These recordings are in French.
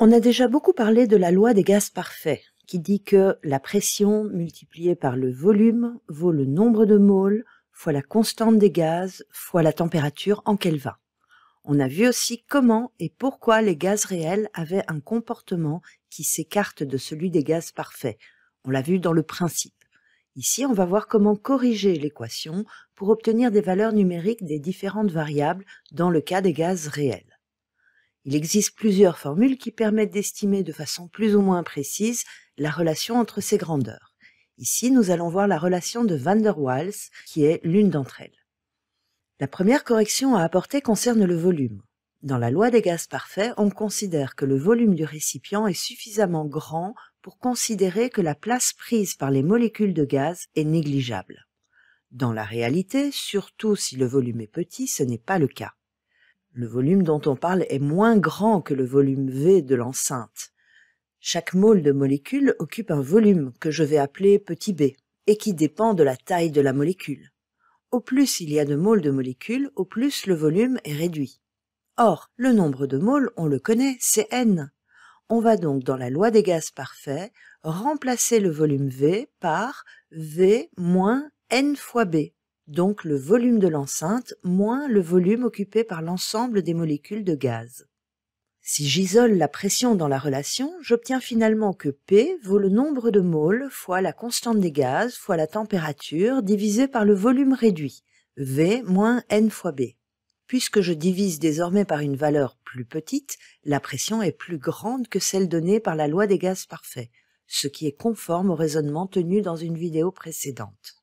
On a déjà beaucoup parlé de la loi des gaz parfaits, qui dit que la pression multipliée par le volume vaut le nombre de moles fois la constante des gaz fois la température en Kelvin. On a vu aussi comment et pourquoi les gaz réels avaient un comportement qui s'écarte de celui des gaz parfaits. On l'a vu dans le principe. Ici, on va voir comment corriger l'équation pour obtenir des valeurs numériques des différentes variables dans le cas des gaz réels. Il existe plusieurs formules qui permettent d'estimer de façon plus ou moins précise la relation entre ces grandeurs. Ici, nous allons voir la relation de van der Waals, qui est l'une d'entre elles. La première correction à apporter concerne le volume. Dans la loi des gaz parfaits, on considère que le volume du récipient est suffisamment grand pour considérer que la place prise par les molécules de gaz est négligeable. Dans la réalité, surtout si le volume est petit, ce n'est pas le cas. Le volume dont on parle est moins grand que le volume V de l'enceinte. Chaque mole de molécule occupe un volume que je vais appeler petit b et qui dépend de la taille de la molécule. Au plus il y a de moles de molécules, au plus le volume est réduit. Or, le nombre de moles, on le connaît, c'est n. On va donc dans la loi des gaz parfaits remplacer le volume V par V moins n fois B donc le volume de l'enceinte moins le volume occupé par l'ensemble des molécules de gaz. Si j'isole la pression dans la relation, j'obtiens finalement que P vaut le nombre de moles fois la constante des gaz fois la température divisé par le volume réduit, V moins N fois B. Puisque je divise désormais par une valeur plus petite, la pression est plus grande que celle donnée par la loi des gaz parfaits, ce qui est conforme au raisonnement tenu dans une vidéo précédente.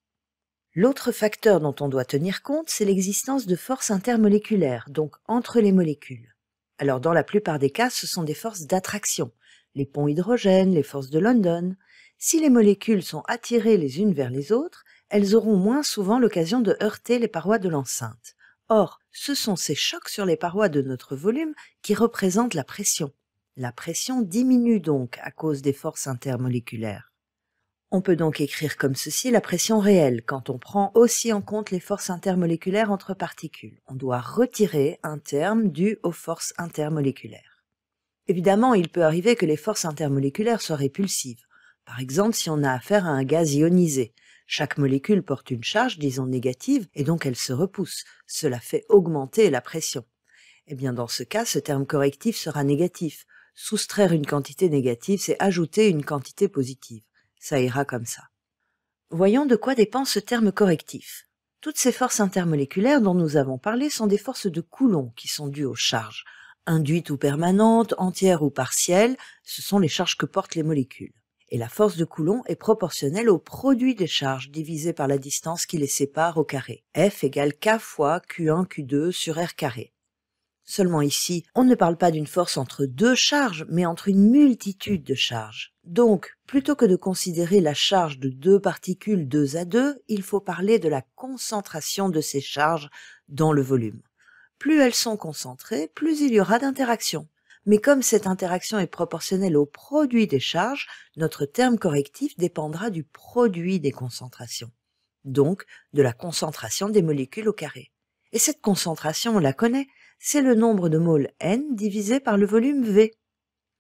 L'autre facteur dont on doit tenir compte, c'est l'existence de forces intermoléculaires, donc entre les molécules. Alors dans la plupart des cas, ce sont des forces d'attraction, les ponts hydrogènes, les forces de London. Si les molécules sont attirées les unes vers les autres, elles auront moins souvent l'occasion de heurter les parois de l'enceinte. Or, ce sont ces chocs sur les parois de notre volume qui représentent la pression. La pression diminue donc à cause des forces intermoléculaires. On peut donc écrire comme ceci la pression réelle quand on prend aussi en compte les forces intermoléculaires entre particules. On doit retirer un terme dû aux forces intermoléculaires. Évidemment, il peut arriver que les forces intermoléculaires soient répulsives. Par exemple, si on a affaire à un gaz ionisé, chaque molécule porte une charge, disons négative, et donc elle se repousse. Cela fait augmenter la pression. Eh bien, dans ce cas, ce terme correctif sera négatif. Soustraire une quantité négative, c'est ajouter une quantité positive ça ira comme ça. Voyons de quoi dépend ce terme correctif. Toutes ces forces intermoléculaires dont nous avons parlé sont des forces de Coulomb qui sont dues aux charges. Induites ou permanentes, entières ou partielles, ce sont les charges que portent les molécules. Et la force de Coulomb est proportionnelle au produit des charges divisé par la distance qui les sépare au carré. F égale K fois Q1 Q2 sur R carré. Seulement ici, on ne parle pas d'une force entre deux charges, mais entre une multitude de charges. Donc, plutôt que de considérer la charge de deux particules deux à deux, il faut parler de la concentration de ces charges dans le volume. Plus elles sont concentrées, plus il y aura d'interaction. Mais comme cette interaction est proportionnelle au produit des charges, notre terme correctif dépendra du produit des concentrations, donc de la concentration des molécules au carré. Et cette concentration, on la connaît, c'est le nombre de moles N divisé par le volume V.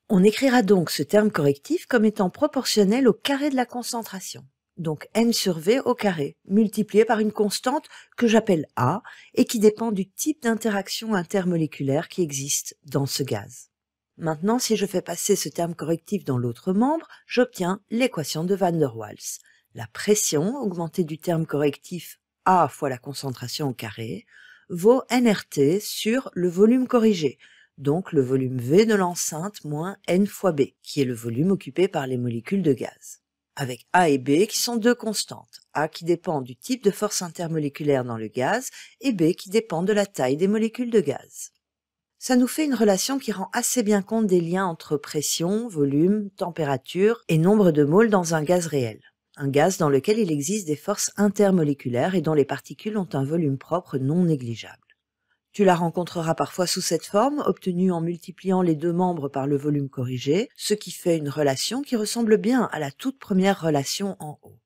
On écrira donc ce terme correctif comme étant proportionnel au carré de la concentration. Donc N sur V au carré, multiplié par une constante que j'appelle A et qui dépend du type d'interaction intermoléculaire qui existe dans ce gaz. Maintenant, si je fais passer ce terme correctif dans l'autre membre, j'obtiens l'équation de Van der Waals. La pression augmentée du terme correctif A fois la concentration au carré vaut nRT sur le volume corrigé, donc le volume V de l'enceinte moins n fois B, qui est le volume occupé par les molécules de gaz, avec A et B qui sont deux constantes, A qui dépend du type de force intermoléculaire dans le gaz et B qui dépend de la taille des molécules de gaz. Ça nous fait une relation qui rend assez bien compte des liens entre pression, volume, température et nombre de moles dans un gaz réel un gaz dans lequel il existe des forces intermoléculaires et dont les particules ont un volume propre non négligeable. Tu la rencontreras parfois sous cette forme, obtenue en multipliant les deux membres par le volume corrigé, ce qui fait une relation qui ressemble bien à la toute première relation en haut.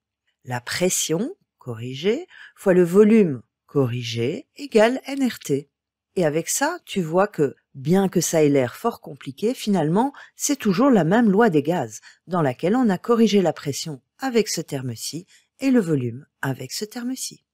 La pression, corrigée, fois le volume, corrigé, égale NRT. Et avec ça, tu vois que, bien que ça ait l'air fort compliqué, finalement, c'est toujours la même loi des gaz, dans laquelle on a corrigé la pression avec ce terme-ci et le volume avec ce terme-ci.